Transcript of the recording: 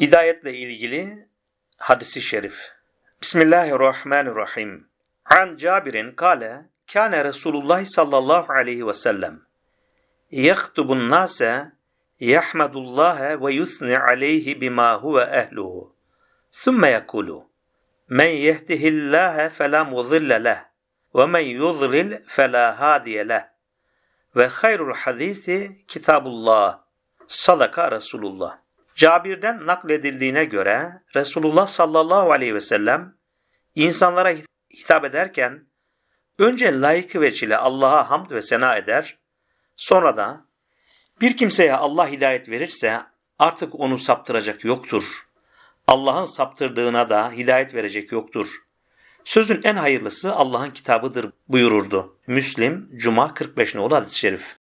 Hidayetle ilgili hadisi şerif. Bismillahirrahmanirrahim. An Cabir'in kale kâne Resulullah sallallahu aleyhi ve sellem yahtubun nase yahmedullaha ve yusni aleyhi bima huve ehluhu. Sümme yekulu men yehdihillâhe felâ muzille leh ve men yuzlil felâ hâdiye leh ve hayrul hadisi kitabullah sadaka Resulullah. Cabir'den nakledildiğine göre Resulullah sallallahu aleyhi ve sellem insanlara hitap ederken önce layık veçile Allah'a hamd ve sena eder, sonra da bir kimseye Allah hidayet verirse artık onu saptıracak yoktur. Allah'ın saptırdığına da hidayet verecek yoktur. Sözün en hayırlısı Allah'ın kitabıdır buyururdu. Müslim, Cuma 45 nolu hadis-i şerif.